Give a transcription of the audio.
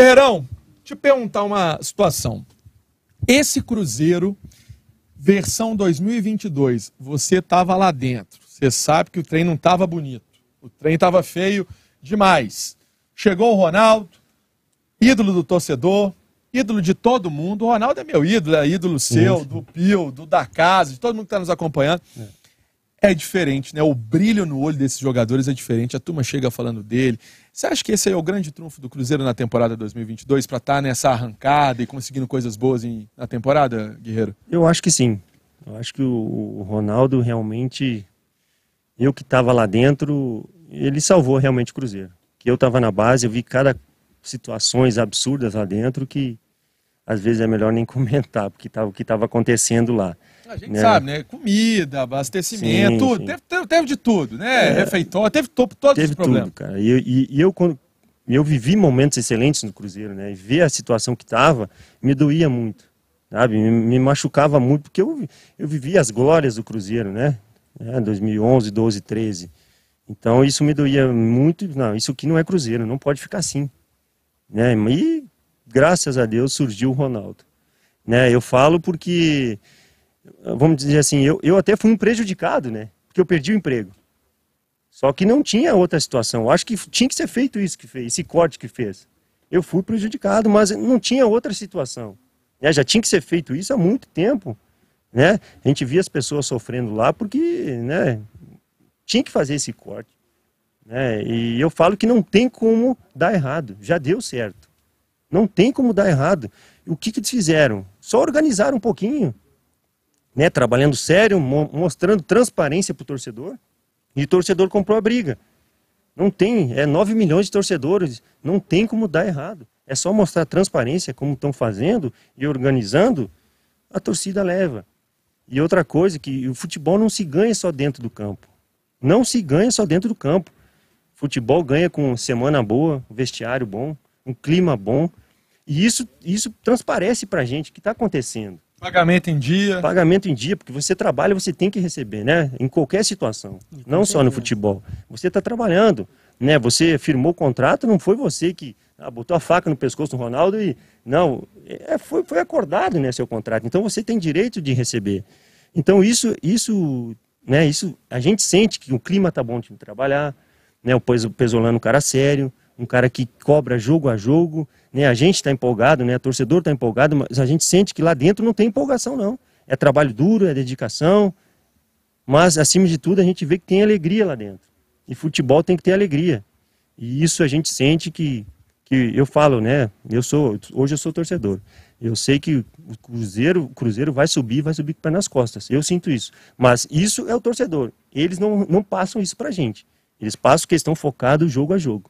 Herão, te perguntar uma situação. Esse Cruzeiro, versão 2022, você estava lá dentro. Você sabe que o trem não estava bonito. O trem estava feio demais. Chegou o Ronaldo, ídolo do torcedor, ídolo de todo mundo. O Ronaldo é meu ídolo, é ídolo seu, do Pio, do da casa, de todo mundo que está nos acompanhando. É é diferente, né? O brilho no olho desses jogadores é diferente, a turma chega falando dele. Você acha que esse é o grande trunfo do Cruzeiro na temporada 2022 para estar tá nessa arrancada e conseguindo coisas boas em, na temporada, Guerreiro? Eu acho que sim. Eu acho que o, o Ronaldo realmente, eu que estava lá dentro, ele salvou realmente o Cruzeiro. Que eu estava na base, eu vi cada situações absurdas lá dentro que às vezes é melhor nem comentar porque tava, o que estava acontecendo lá. A gente é. sabe, né? Comida, abastecimento, sim, sim. Teve, teve, teve, de tudo, né? É. Refeitório, teve topo, todos teve os problemas. Tudo, cara. E, e, e eu, quando, eu vivi momentos excelentes no Cruzeiro, né? E ver a situação que estava me doía muito, sabe? Me, me, machucava muito, porque eu, eu vivi as glórias do Cruzeiro, né? É, 2011, 12, 13. Então isso me doía muito. Não, isso aqui não é Cruzeiro, não pode ficar assim. Né? E graças a Deus surgiu o Ronaldo. Né? Eu falo porque vamos dizer assim, eu, eu até fui um prejudicado, né? Porque eu perdi o emprego. Só que não tinha outra situação. Eu acho que tinha que ser feito isso que fez, esse corte que fez. Eu fui prejudicado, mas não tinha outra situação. Né? Já tinha que ser feito isso há muito tempo. Né? A gente via as pessoas sofrendo lá porque né, tinha que fazer esse corte. Né? E eu falo que não tem como dar errado. Já deu certo. Não tem como dar errado. O que, que eles fizeram? Só organizaram um pouquinho né, trabalhando sério, mo mostrando transparência para o torcedor, e o torcedor comprou a briga. Não tem, é 9 milhões de torcedores, não tem como dar errado. É só mostrar transparência, como estão fazendo e organizando, a torcida leva. E outra coisa, que o futebol não se ganha só dentro do campo. Não se ganha só dentro do campo. Futebol ganha com semana boa, vestiário bom, um clima bom. E isso, isso transparece para a gente o que está acontecendo. Pagamento em dia. Pagamento em dia, porque você trabalha, você tem que receber, né? Em qualquer situação, não só no futebol. Você está trabalhando, né? Você firmou o contrato, não foi você que ah, botou a faca no pescoço do Ronaldo e não, é, foi, foi acordado, né, seu contrato. Então você tem direito de receber. Então isso, isso, né? Isso a gente sente que o clima tá bom de trabalhar, né? O Pesolano, um cara sério um cara que cobra jogo a jogo, né? A gente está empolgado, né? O torcedor está empolgado, mas a gente sente que lá dentro não tem empolgação, não. É trabalho duro, é dedicação, mas acima de tudo a gente vê que tem alegria lá dentro. E futebol tem que ter alegria. E isso a gente sente que, que eu falo, né? Eu sou hoje eu sou torcedor. Eu sei que o Cruzeiro, o Cruzeiro vai subir, vai subir com o pé nas costas. Eu sinto isso. Mas isso é o torcedor. Eles não, não passam isso para a gente. Eles passam que estão focados jogo a jogo.